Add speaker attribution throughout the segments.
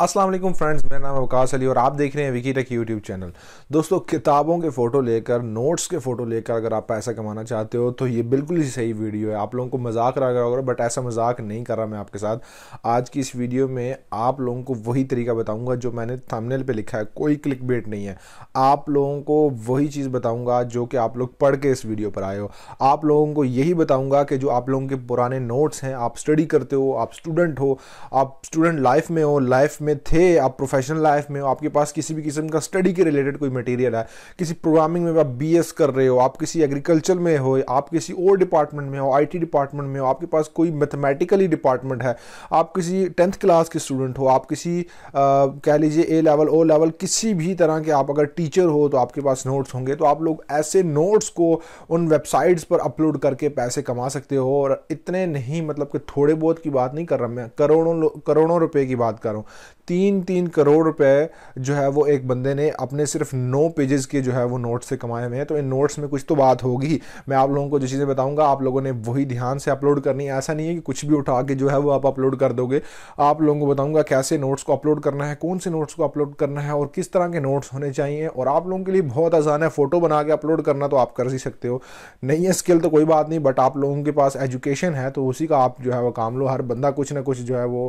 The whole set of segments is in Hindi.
Speaker 1: असलम फ्रेंड्स मेरा नाम है वकास अली और आप देख रहे हैं विकी टेक यूट्यूब चैनल दोस्तों किताबों के फ़ोटो लेकर नोट्स के फ़ोटो लेकर अगर आप पैसा कमाना चाहते हो तो ये बिल्कुल ही सही वीडियो है आप लोगों को मजाक रहा होगा बट ऐसा मजाक नहीं कर रहा मैं आपके साथ आज की इस वीडियो में आप लोगों को वही तरीका बताऊँगा जो मैंने थमनेल पर लिखा है कोई क्लिक बेट नहीं है आप लोगों को वही चीज़ बताऊँगा जो कि आप लोग पढ़ के इस वीडियो पर आए हो आप लोगों को यही बताऊँगा कि जो आप लोगों के पुराने नोट्स हैं आप स्टडी करते हो आप स्टूडेंट हो आप स्टूडेंट लाइफ में हो लाइफ में में थे आप प्रोफेशनल लाइफ में हो आपके पास किसी भी किस्म का स्टडी के रिलेटेड कोई मटेरियल है किसी प्रोग्रामिंग में आप बी कर रहे हो आप किसी एग्रीकल्चर में हो आप किसी और डिपार्टमेंट में हो आई डिपार्टमेंट में हो आपके पास कोई मैथमेटिकली डिपार्टमेंट है आप किसी टेंथ क्लास के स्टूडेंट हो आप किसी कह लीजिए ए लेवल ओ लेवल किसी भी तरह के आप अगर टीचर हो तो आपके पास नोट्स होंगे तो आप लोग ऐसे नोट्स को उन वेबसाइट्स पर अपलोड करके पैसे कमा सकते हो और इतने नहीं मतलब कि थोड़े बहुत की बात नहीं कर रहा मैं करोड़ों करोड़ों रुपए की बात कर रहा हूँ तीन तीन करोड़ रुपए जो है वो एक बंदे ने अपने सिर्फ नौ पेजेस के जो है वो नोट्स से कमाए हुए हैं तो इन नोट्स में कुछ तो बात होगी मैं आप लोगों को जो चीज़ें बताऊंगा आप लोगों ने वही ध्यान से अपलोड करनी है ऐसा नहीं है कि कुछ भी उठा के जो है वो आप अपलोड कर दोगे आप लोगों को बताऊंगा कैसे नोट्स को अपलोड करना है कौन से नोट्स को अपलोड करना है और किस तरह के नोट्स होने चाहिए और आप लोगों के लिए बहुत आसान है फोटो बना के अपलोड करना तो आप कर ही सकते हो नहीं है स्किल तो कोई बात नहीं बट आप लोगों के पास एजुकेशन है तो उसी का आप जो है वो काम लो हर बंदा कुछ ना कुछ जो है वो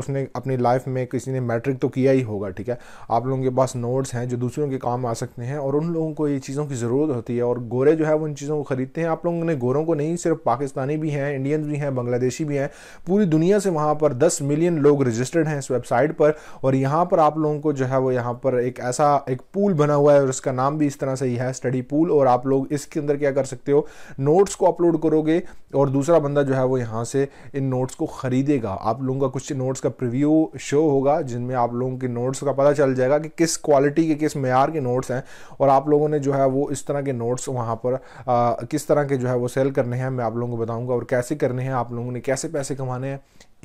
Speaker 1: उसने अपनी लाइफ में किसी ने मैट्रिक तो किया ही होगा ठीक है आप लोगों के पास नोट्स हैं जो दूसरों के काम आ सकते हैं और उन लोगों को ये चीज़ों की ज़रूरत होती है और गोरे जो है वो उन चीज़ों को ख़रीदते हैं आप लोगों ने गोरों को नहीं सिर्फ पाकिस्तानी भी हैं इंडियन भी हैं बांग्लादेशी भी हैं पूरी दुनिया से वहाँ पर दस मिलियन लोग रजिस्टर्ड हैं इस वेबसाइट पर और यहाँ पर आप लोगों को जो है वो यहाँ पर एक ऐसा एक पूल बना हुआ है और इसका नाम भी इस तरह से ही है स्टडी पूल और आप लोग इसके अंदर क्या कर सकते हो नोट्स को अपलोड करोगे और दूसरा बंदा जो है वो यहाँ से इन नोट्स को ख़रीदेगा आप लोगों का कुछ नोट्स का प्रिव्यू शो शो होगा जिनमें आप लोगों के नोट्स का पता चल जाएगा कि किस क्वालिटी के किस मैार के नोट्स हैं और आप लोगों ने जो है वो इस तरह के नोट्स वहाँ पर आ, किस तरह के जो है वो सेल करने हैं मैं आप लोगों को बताऊँगा और कैसे करने हैं आप लोगों ने कैसे पैसे कमाने हैं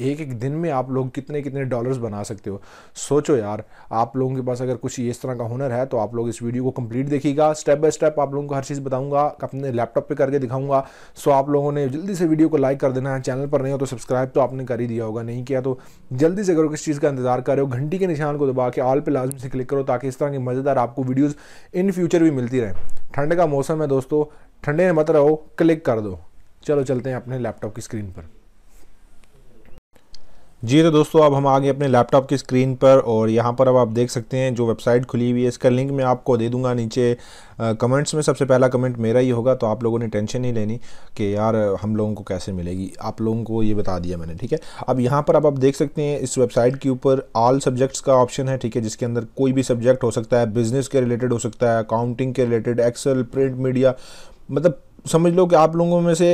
Speaker 1: एक एक दिन में आप लोग कितने कितने डॉलर्स बना सकते हो सोचो यार आप लोगों के पास अगर कुछ इस तरह का हुनर है तो आप लोग इस वीडियो को कंप्लीट देखिएगा स्टेप बाय स्टेप आप लोगों को हर चीज़ बताऊंगा अपने लैपटॉप पे करके दिखाऊंगा सो आप लोगों ने जल्दी से वीडियो को लाइक कर देना है चैनल पर नहीं हो तो सब्सक्राइब तो आपने कर ही दिया होगा नहीं किया तो जल्दी से करो किस चीज़ का का इंतजार कर रहे हो घंटी के निशान को दबा के आल पे लाजमी से क्लिक करो ताकि इस तरह की मज़ेदार आपको वीडियोस इन फ्यूचर भी मिलती रहे ठंड का मौसम है दोस्तों ठंडे में मत रहो क्लिक कर दो चलो चलते हैं अपने लैपटॉप की स्क्रीन पर जी तो दोस्तों अब हम आ गए अपने लैपटॉप की स्क्रीन पर और यहाँ पर अब आप देख सकते हैं जो वेबसाइट खुली हुई है इसका लिंक मैं आपको दे दूंगा नीचे आ, कमेंट्स में सबसे पहला कमेंट मेरा ही होगा तो आप लोगों ने टेंशन नहीं लेनी कि यार हम लोगों को कैसे मिलेगी आप लोगों को ये बता दिया मैंने ठीक है अब यहाँ पर अब आप देख सकते हैं इस वेबसाइट के ऊपर ऑल सब्जेक्ट्स का ऑप्शन है ठीक है जिसके अंदर कोई भी सब्जेक्ट हो सकता है बिज़नेस के रिलेटेड हो सकता है अकाउंटिंग के रिलेटेड एक्सल प्रिंट मीडिया मतलब समझ लो कि आप लोगों में से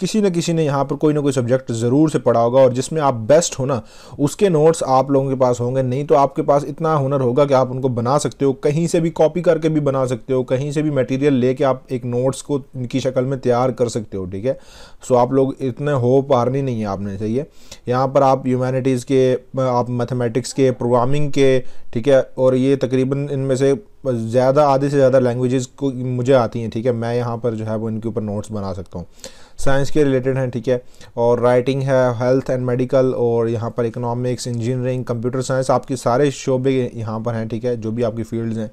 Speaker 1: किसी न किसी ने यहाँ पर कोई ना कोई सब्जेक्ट ज़रूर से पढ़ा होगा और जिसमें आप बेस्ट हो ना उसके नोट्स आप लोगों के पास होंगे नहीं तो आपके पास इतना हुनर होगा कि आप उनको बना सकते हो कहीं से भी कॉपी करके भी बना सकते हो कहीं से भी मटेरियल लेके आप एक नोट्स को की शक्ल में तैयार कर सकते हो ठीक है सो आप लोग इतने हो पारनी नहीं है आपने चाहिए यहाँ पर आप ह्यूमैनिटीज़ के आप मैथमेटिक्स के प्रोग्रामिंग के ठीक है और ये तकरीबन इनमें से ज़्यादा आधे से ज़्यादा लैंग्वेजेस को मुझे आती हैं ठीक है मैं यहाँ पर जो है वो इनके ऊपर नोट्स बना सकता हूँ साइंस के रिलेटेड हैं ठीक है और राइटिंग है हेल्थ एंड मेडिकल और यहाँ पर इकोनॉमिक्स इंजीनियरिंग कंप्यूटर साइंस आपके सारे शोबे यहाँ पर हैं ठीक है जो भी आपकी फील्ड्स हैं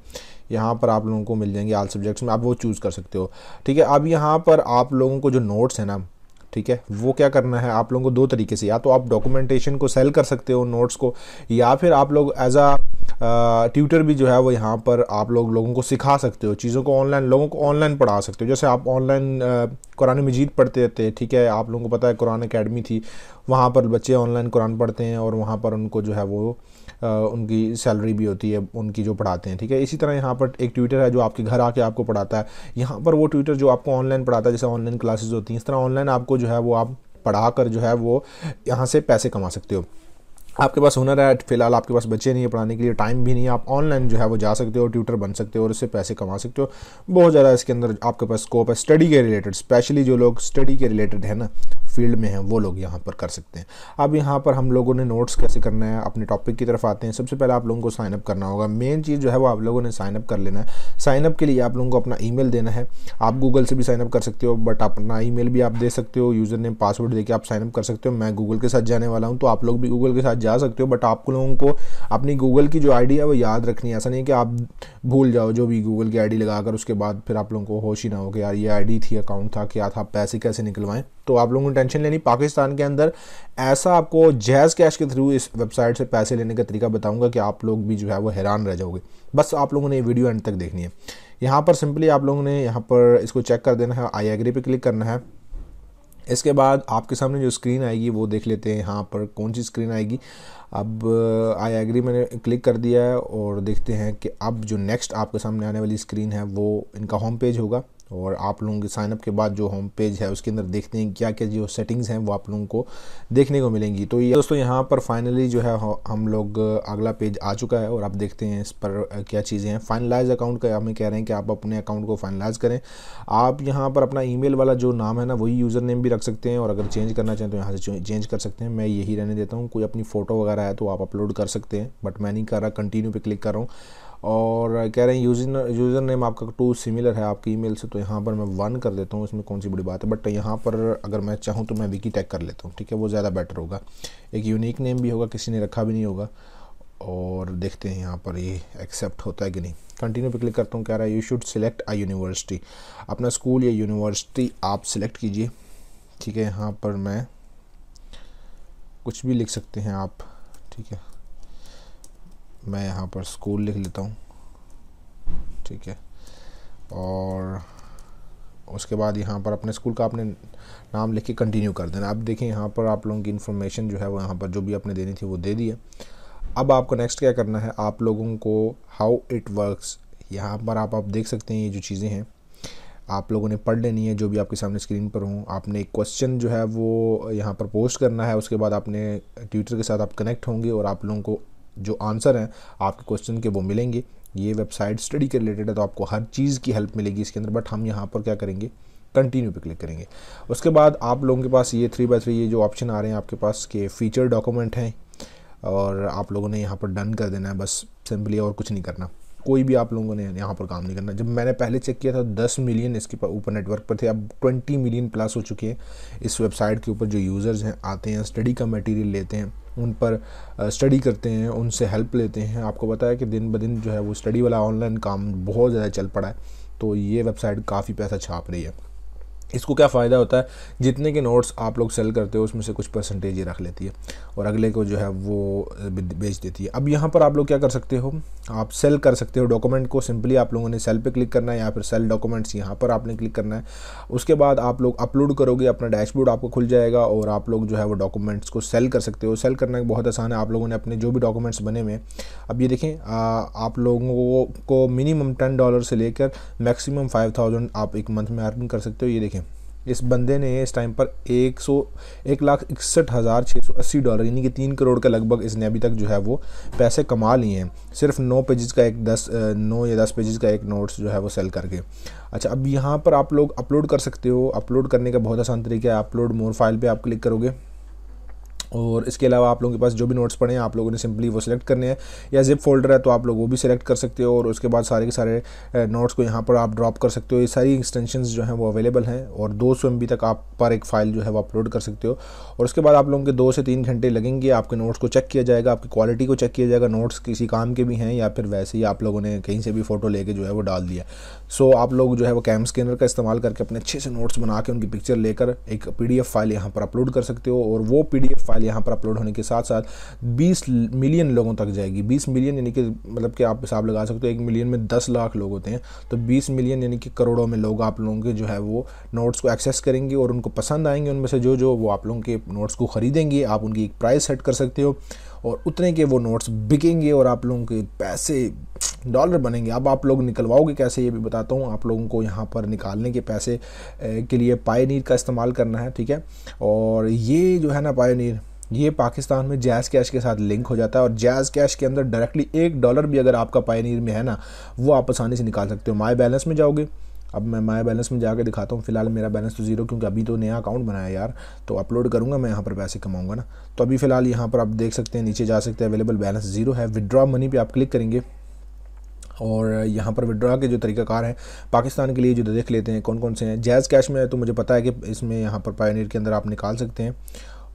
Speaker 1: यहाँ पर आप लोगों को मिल जाएंगे आल सब्जेक्ट्स में आप वो चूज़ कर सकते हो ठीक है अब यहाँ पर आप लोगों को जो नोट्स हैं ना ठीक है वो क्या करना है आप लोगों को दो तरीके से या तो आप डॉक्यूमेंटेशन को सेल कर सकते हो नोट्स को या फिर आप लोग एज आ ट्यूटर भी जो है वो यहाँ पर आप लोग लोगों को सिखा सकते हो चीज़ों को ऑनलाइन लोगों को ऑनलाइन पढ़ा सकते हो जैसे आप ऑनलाइन कुरान मजीद पढ़ते रहते हैं ठीक है आप लोगों को पता है कुरान अकेडमी थी वहाँ पर बच्चे ऑनलाइन कुरान पढ़ते हैं और वहाँ पर उनको जो है वो उनकी सैलरी भी होती है उनकी जो पढ़ाते हैं ठीक है इसी तरह यहाँ पर एक ट्विटर है जो आपके घर आके आपको पढ़ाता है यहाँ पर वो ट्यूटर जो आपको ऑनलाइन पढ़ाता है जैसे ऑनलाइन क्लासेज होती हैं इस तरह ऑनलाइन आपको जो है वो आप पढ़ा कर जो है वो यहाँ से पैसे कमा सकते हो आपके पास हुनर है फिलहाल आपके पास बच्चे नहीं है पढ़ाने के लिए टाइम भी नहीं है आप ऑनलाइन जो है वो जा सकते हो ट्यूटर बन सकते हो और उससे पैसे कमा सकते हो बहुत ज़्यादा इसके अंदर आपके पास स्कोप है स्टडी के रिलेटेड स्पेशली जो लोग स्टडी के रिलेटेड है ना फील्ड में हैं वो लोग यहाँ पर कर सकते हैं अब यहाँ पर हम लोगों ने नोट्स कैसे करना है अपने टॉपिक की तरफ आते हैं सबसे पहले आप लोगों को साइनअप करना होगा मेन चीज़ जो है वो आप लोगों ने साइनअप कर लेना है साइनअप के लिए आप लोगों को अपना ई देना है आप गूगल से भी साइनअप कर सकते हो बट अपना ई भी आप दे सकते हो यूज़र नेम पासवर्ड दे आप साइनअप कर सकते हो मैं गूगल के साथ जाने वाला हूँ तो आप लोग भी गूगल के साथ जा सकते हो बट आप लोगों को अपनी गूगल की जो आई है वो याद रखनी है ऐसा नहीं कि आप भूल जाओ जो भी गूगल की आई लगाकर उसके बाद फिर आप लोगों को होश ही ना हो कि यार ये आईडी थी अकाउंट था क्या था पैसे कैसे निकलवाएं तो आप लोगों ने टेंशन लेनी पाकिस्तान के अंदर ऐसा आपको जैज़ कैश के थ्रू इस वेबसाइट से पैसे लेने का तरीका बताऊंगा कि आप लोग भी जो है वो हैरान रह जाओगे बस आप लोगों ने ये वीडियो एंड तक देखनी है यहाँ पर सिंपली आप लोगों ने यहाँ पर इसको चेक कर देना है आई एग्री पे क्लिक करना है इसके बाद आपके सामने जो स्क्रीन आएगी वो देख लेते हैं यहाँ पर कौन सी स्क्रीन आएगी अब आई एग्री मैंने क्लिक कर दिया है और देखते हैं कि अब जो नेक्स्ट आपके सामने आने वाली स्क्रीन है वो इनका होम पेज होगा और आप लोगों के साइनअप के बाद जो होम पेज है उसके अंदर देखते हैं क्या क्या जो सेटिंग्स हैं वो आप लोगों को देखने को मिलेंगी तो ये दोस्तों यहाँ पर फाइनली जो है हम लोग अगला पेज आ चुका है और आप देखते हैं इस पर क्या चीज़ें हैं फाइनलाइज अकाउंट का हमें कह रहे हैं कि आप अपने अकाउंट को फाइनलाइज करें आप यहाँ पर अपना ई वाला जो नाम है ना वही यूज़र नेम भी रख सकते हैं और अगर चेंज करना चाहें तो यहाँ से चेंज कर सकते हैं मैं यही रहने देता हूँ कोई अपनी फ़ोटो वगैरह है तो आप अपलोड कर सकते हैं बट मैं नहीं कर रहा कंटिन्यू पर क्लिक कर रहा हूँ और कह रहे हैं यूजर यूज़र नेम आपका टू सिमिलर है आपकी ईमेल से तो यहाँ पर मैं वन कर देता हूँ इसमें कौन सी बड़ी बात है बट यहाँ पर अगर मैं चाहूँ तो मैं विकी टैग कर लेता हूँ ठीक है वो ज़्यादा बेटर होगा एक यूनिक नेम भी होगा किसी ने रखा भी नहीं होगा और देखते हैं यहाँ पर ये एक्सेप्ट होता है कि नहीं कंटिन्यू पे क्लिक करता हूँ कह रहा है you should select I university अपना स्कूल या यूनिवर्सिटी आप सिलेक्ट कीजिए ठीक है यहाँ पर मैं कुछ भी लिख सकते हैं आप ठीक है मैं यहाँ पर स्कूल लिख लेता हूँ ठीक है और उसके बाद यहाँ पर अपने स्कूल का आपने नाम लिख के कंटिन्यू कर देना आप देखें यहाँ पर आप लोगों की इन्फॉर्मेशन जो है वो यहाँ पर जो भी आपने देनी थी वो दे दी है अब आपको नेक्स्ट क्या करना है आप लोगों को हाउ इट वर्क्स यहाँ पर आप आप देख सकते हैं ये जो चीज़ें हैं आप लोगों ने पढ़ लेनी है जो भी आपके सामने स्क्रीन पर हूँ आपने एक क्वेश्चन जो है वो यहाँ पर पोस्ट करना है उसके बाद आपने ट्विटर के साथ आप कनेक्ट होंगे और आप लोगों को जो आंसर हैं आपके क्वेश्चन के वो मिलेंगे ये वेबसाइट स्टडी के रिलेटेड है तो आपको हर चीज़ की हेल्प मिलेगी इसके अंदर बट हम यहाँ पर क्या करेंगे कंटिन्यू पे क्लिक करेंगे उसके बाद आप लोगों के पास ये थ्री बाई थ्री ये जो ऑप्शन आ रहे हैं आपके पास के फीचर डॉक्यूमेंट हैं और आप लोगों ने यहाँ पर डन कर देना है बस सिंपली और कुछ नहीं करना कोई भी आप लोगों ने यहाँ पर काम नहीं करना जब मैंने पहले चेक किया था दस मिलियन इसके ऊपर नेटवर्क पर थे अब ट्वेंटी मिलियन प्लस हो चुके हैं इस वेबसाइट के ऊपर जो यूज़र्स हैं आते हैं स्टडी का मटेरियल लेते हैं उन पर स्टडी करते हैं उनसे हेल्प लेते हैं आपको बताया कि दिन ब दिन जो है वो स्टडी वाला ऑनलाइन काम बहुत ज़्यादा चल पड़ा है तो ये वेबसाइट काफ़ी पैसा छाप रही है इसको क्या फ़ायदा होता है जितने के नोट्स आप लोग सेल करते हो उसमें से कुछ परसेंटेज ही रख लेती है और अगले को जो है वो बेच देती है अब यहाँ पर आप लोग क्या कर सकते हो आप सेल कर सकते हो डॉक्यूमेंट को सिंपली आप लोगों ने सेल पे क्लिक करना है या फिर सेल डॉक्यूमेंट्स यहाँ पर आपने क्लिक करना है उसके बाद आप लोग अपलोड करोगे अपना डैशबोर्ड आपको खुल जाएगा और आप लोग जो है वो डॉक्यूमेंट्स को सेल कर सकते हो सेल करना बहुत आसान है आप लोगों ने अपने जो भी डॉक्यूमेंट्स बने हुए अब ये देखें आप लोगों को मिनिमम टेन डॉलर से लेकर मैक्सिमम फाइव आप एक मंथ में अर्न कर सकते हो ये देखें इस बंदे ने इस टाइम पर एक सौ एक लाख इकसठ हज़ार छः सौ अस्सी डॉलर यानी कि तीन करोड़ के लगभग इसने अभी तक जो है वो पैसे कमा लिए हैं सिर्फ नौ पेजेस का एक दस नौ या दस पेजेस का एक नोट्स जो है वो सेल करके अच्छा अब यहाँ पर आप लोग अपलोड कर सकते हो अपलोड करने का बहुत आसान तरीका है अपलोड मोर फाइल पर आप क्लिक करोगे और इसके अलावा आप लोगों के पास जो भी नोट्स पड़े हैं आप लोगों ने सिंपली वो सिलेक्ट करने हैं या जिप फोल्डर है तो आप लोग वो भी सिलेक्ट कर सकते हो और उसके बाद सारे के सारे नोट्स को यहाँ पर आप ड्रॉप कर सकते हो ये सारी एक्सटेंशन जो हैं वो अवेलेबल हैं और दो सौ तक आप पर एक फ़ाइल जो है वो अपलोड कर सकते हो और उसके बाद आप लोगों के दो से तीन घंटे लगेंगे आपके नोट्स को चेक किया जाएगा आपकी क्वालिटी को चेक किया जाएगा नोट्स किसी काम के भी हैं या फिर वैसे ही आप लोगों ने कहीं से भी फ़ोटो लेके जो है वो डाल दिया सो आप लोग जो है वो कैम स्कैनर का इस्तेमाल करके अपने अच्छे से नोट्स बना के उनकी पिक्चर लेकर एक पी फाइल यहाँ पर अपलोड कर सकते हो और वो पी फाइल फिलहाल यहाँ पर अपलोड होने के साथ साथ 20 मिलियन लोगों तक जाएगी 20 मिलियन यानी कि मतलब कि आप हिसाब लगा सकते हो एक मिलियन में 10 लाख लोग होते हैं तो 20 मिलियन यानी कि करोड़ों में लोग आप लोगों के जो है वो नोट्स को एक्सेस करेंगे और उनको पसंद आएंगे उनमें से जो जो वो आप लोगों के नोट्स को ख़रीदेंगे आप उनकी एक प्राइस सेट कर सकते हो और उतने के वो नोट्स बिकेंगे और आप लोगों के पैसे डॉलर बनेंगे अब आप लोग निकलवाओगे कैसे ये भी बताता हूँ आप लोगों को यहाँ पर निकालने के पैसे के लिए पायनीर का इस्तेमाल करना है ठीक है और ये जो है ना पायनीर ये पाकिस्तान में जैज़ कैश के साथ लिंक हो जाता है और जैज़ कैश के अंदर डायरेक्टली एक डॉलर भी अगर आपका पायनीर में है ना वो आप आसानी से निकाल सकते हो माई बैलेंस में जाओगे अब मैं माई बैलेंस में जाकर दिखाता हूँ फिलहाल मेरा बैलेंस तो ज़ीरो क्योंकि अभी तो नया अकाउंट बनाया यार तो अपलोड करूँगा मैं यहाँ पर पैसे कमाऊँगा ना तो अभी फ़िलहाल यहाँ पर आप देख सकते हैं नीचे जा सकते हैं अवेलेबल बैलेंस ज़ीरो है विदड्रॉ मनी पे आप क्लिक करेंगे और यहाँ पर विड्रॉ के जो तरीकाकार हैं पाकिस्तान के लिए जो देख लेते हैं कौन कौन से हैं जैज़ कैश में है तो मुझे पता है कि इसमें यहाँ पर पायनियर के अंदर आप निकाल सकते हैं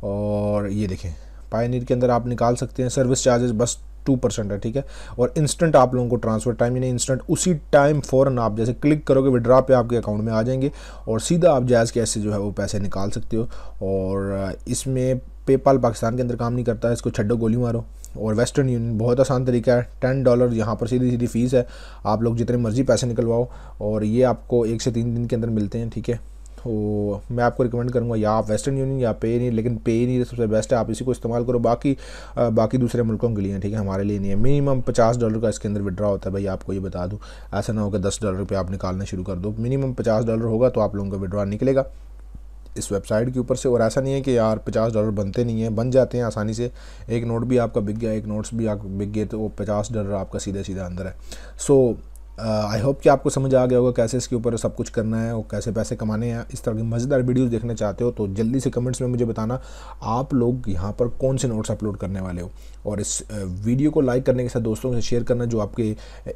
Speaker 1: और ये देखें पायनियर के अंदर आप निकाल सकते हैं सर्विस चार्जेस बस टू परसेंट है ठीक है और इंस्टेंट आप लोगों को ट्रांसफर टाइम यानी इंस्टेंट उसी टाइम फ़ौरन आप जैसे क्लिक करोगे विड्रा पे आपके अकाउंट में आ जाएंगे और सीधा आप जायज़ कैसे जो है वो पैसे निकाल सकते हो और इसमें पेपाल पाकिस्तान के अंदर काम नहीं करता है इसको छड्डो गोली मारो और वेस्टर्न यूनियन बहुत आसान तरीका है टेन डॉलर यहाँ पर सीधी सीधी फ़ीस है आप लोग जितने मर्ज़ी पैसे निकलवाओ और ये आपको एक से तीन दिन के अंदर मिलते हैं ठीक है तो मैं आपको रिकमेंड करूँगा या आप वेस्टर्न यूनियन या पे नहीं e लेकिन पे नहीं e तो सबसे बेस्ट है आप इसी को इस्तेमाल करो बाकी आ, बाकी दूसरे मुल्कों के लिए ठीक है हमारे लिए नहीं है मिनिमम पचास डॉलर का इसके अंदर विड्रा होता है भाई आपको ये बता दूँ ऐसा ना होगा दस डॉलर पर आप निकालना शुरू कर दो मिनिमम पचास डॉलर होगा तो आप लोगों का विड्रा निकलेगा इस वेबसाइट के ऊपर से और ऐसा नहीं है कि यार पचास डॉलर बनते नहीं हैं बन जाते हैं आसानी से एक नोट भी आपका बिक गया एक नोट्स भी आप बिक गए तो वो पचास डॉलर आपका सीधा सीधा अंदर है so so, I uh, hope कि आपको समझ आ गया होगा कैसे इसके ऊपर सब कुछ करना है और कैसे पैसे कमाने हैं इस तरह की मज़ेदार वीडियोस देखना चाहते हो तो जल्दी से कमेंट्स में मुझे बताना आप लोग यहाँ पर कौन से नोट्स अपलोड करने वाले हो और इस वीडियो uh, को लाइक करने के साथ दोस्तों से शेयर करना जो आपके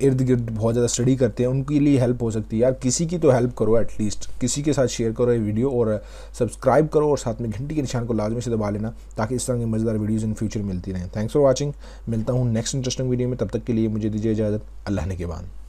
Speaker 1: इर्द गिर्द बहुत ज़्यादा स्टडी करते हैं उनके लिए हेल्प हो सकती है यार किसी की तो हेल्प करो एटलीस्ट किसी के साथ शेयर करो ये वीडियो और सब्सक्राइब uh, करो और साथ में घंटी के निशान को लाजमी से दबा लेना ताकि इस तरह की मज़ेदार वीडियोज़ इन फ्यूचर मिलती रहें थैंक्स फॉर वॉचिंग मिलता हूँ नेक्स्ट इंटरेस्टिंग वीडियो में तब तक के लिए मुझे दीजिए इजाज़त अल्लाह ने के बाद